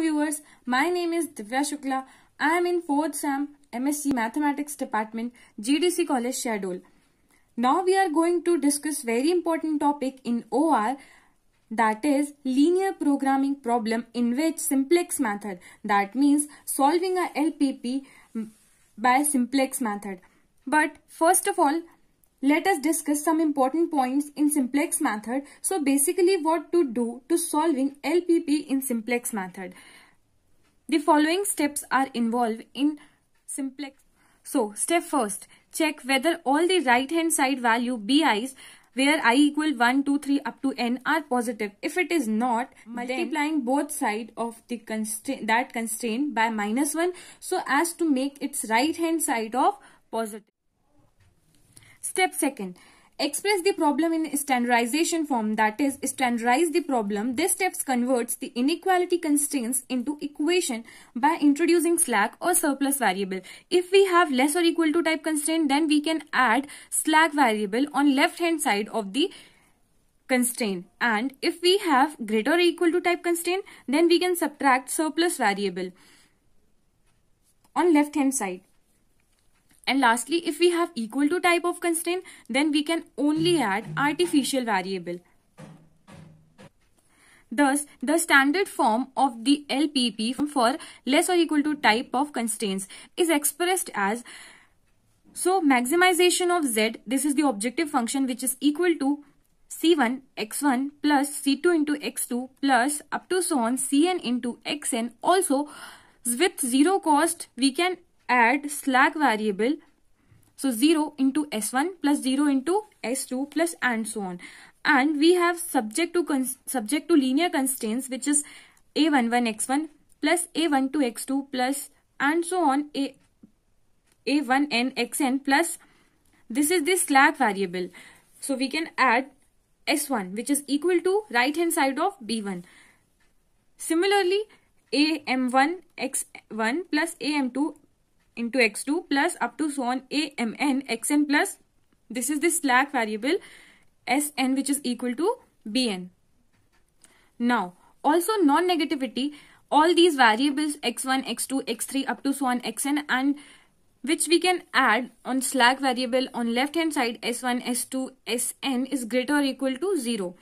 viewers, my name is Divya Shukla. I am in 4th SAM MSc Mathematics Department, GDC College Shadol. Now we are going to discuss very important topic in OR that is linear programming problem in which simplex method that means solving a LPP by simplex method. But first of all, let us discuss some important points in simplex method. So basically what to do to solving LPP in simplex method. The following steps are involved in simplex. So step first, check whether all the right hand side value bi's where i equal 1, 2, 3 up to n are positive. If it is not, multiplying both side of the constraint that constraint by minus 1 so as to make its right hand side of positive. Step second, express the problem in standardization form that is standardize the problem. This step converts the inequality constraints into equation by introducing slack or surplus variable. If we have less or equal to type constraint then we can add slack variable on left hand side of the constraint and if we have greater or equal to type constraint then we can subtract surplus variable on left hand side. And lastly, if we have equal to type of constraint, then we can only add artificial variable. Thus, the standard form of the LPP for less or equal to type of constraints is expressed as so maximization of z, this is the objective function which is equal to c1 x1 plus c2 into x2 plus up to so on cn into xn also with zero cost we can add slack variable so 0 into s1 plus 0 into s2 plus and so on and we have subject to subject to linear constraints which is a11 x1 plus a12 x2 plus and so on a a1n xn plus this is the slack variable so we can add s1 which is equal to right hand side of b1 similarly am1 x1 plus am2 into x2 plus up to so on amn xn plus this is the slack variable sn which is equal to bn. Now also non-negativity all these variables x1, x2, x3 up to so on xn and which we can add on slack variable on left hand side s1, s2, sn is greater or equal to 0.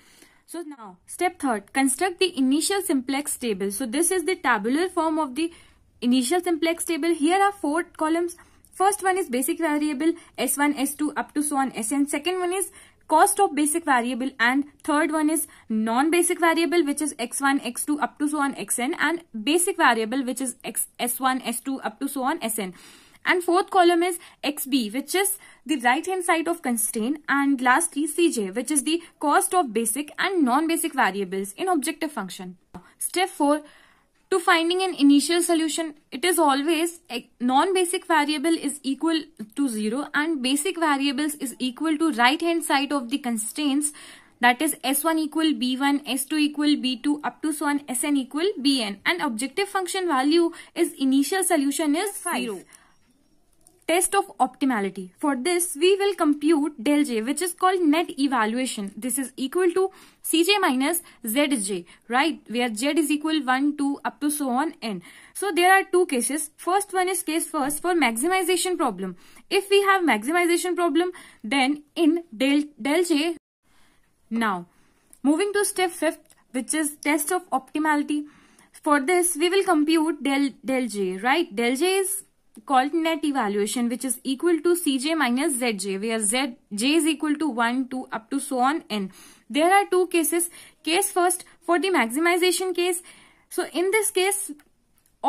So now step third construct the initial simplex table. So this is the tabular form of the initial simplex table. Here are four columns. First one is basic variable S1, S2 up to so on Sn. Second one is cost of basic variable and third one is non-basic variable which is x1, x2 up to so on xn and basic variable which is x, s1, s2 up to so on sn. And fourth column is xb which is the right hand side of constraint and lastly cj which is the cost of basic and non-basic variables in objective function. Step 4 to finding an initial solution, it is always eh, non-basic variable is equal to 0 and basic variables is equal to right hand side of the constraints that is s1 equal b1, s2 equal b2 up to so on sn equal bn and objective function value is initial solution is 5. 0 test of optimality. For this, we will compute del J, which is called net evaluation. This is equal to Cj minus Zj, right? Where Z is equal 1, 2, up to so on n. So there are two cases. First one is case first for maximization problem. If we have maximization problem, then in del, del J. Now, moving to step fifth, which is test of optimality. For this, we will compute del, del J, right? Del J is called net evaluation which is equal to Cj minus Zj where Z, J is equal to 1, 2 up to so on n. There are two cases. Case first for the maximization case. So in this case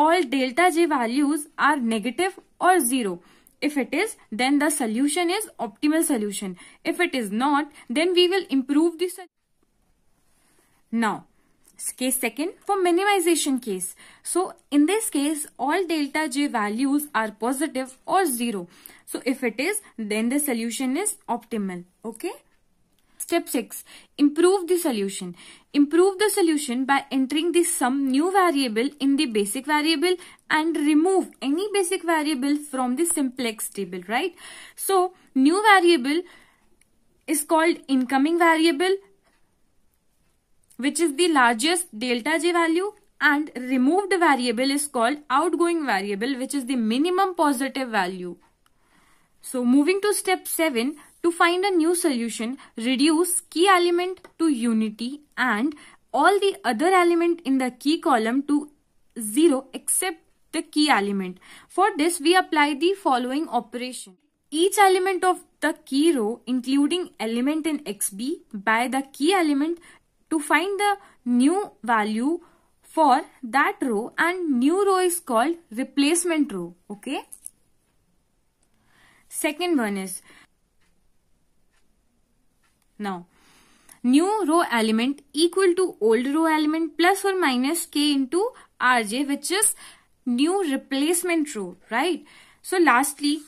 all delta J values are negative or 0. If it is, then the solution is optimal solution. If it is not, then we will improve the solution. Now, case second for minimization case. So in this case all delta j values are positive or zero. So if it is then the solution is optimal. Okay. Step 6. Improve the solution. Improve the solution by entering the some new variable in the basic variable and remove any basic variable from the simplex table, right? So, new variable is called incoming variable which is the largest delta J value and removed variable is called outgoing variable which is the minimum positive value. So moving to step 7, to find a new solution, reduce key element to unity and all the other element in the key column to 0 except the key element. For this, we apply the following operation. Each element of the key row including element in XB by the key element to find the new value for that row and new row is called replacement row. Okay. Second one is now new row element equal to old row element plus or minus k into rj which is new replacement row right so lastly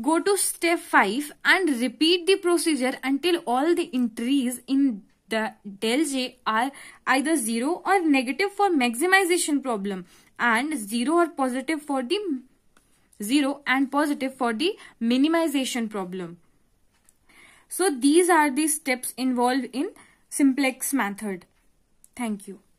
go to step 5 and repeat the procedure until all the entries in the del j are either 0 or negative for maximization problem and 0 or positive for the 0 and positive for the minimization problem. So these are the steps involved in simplex method. Thank you.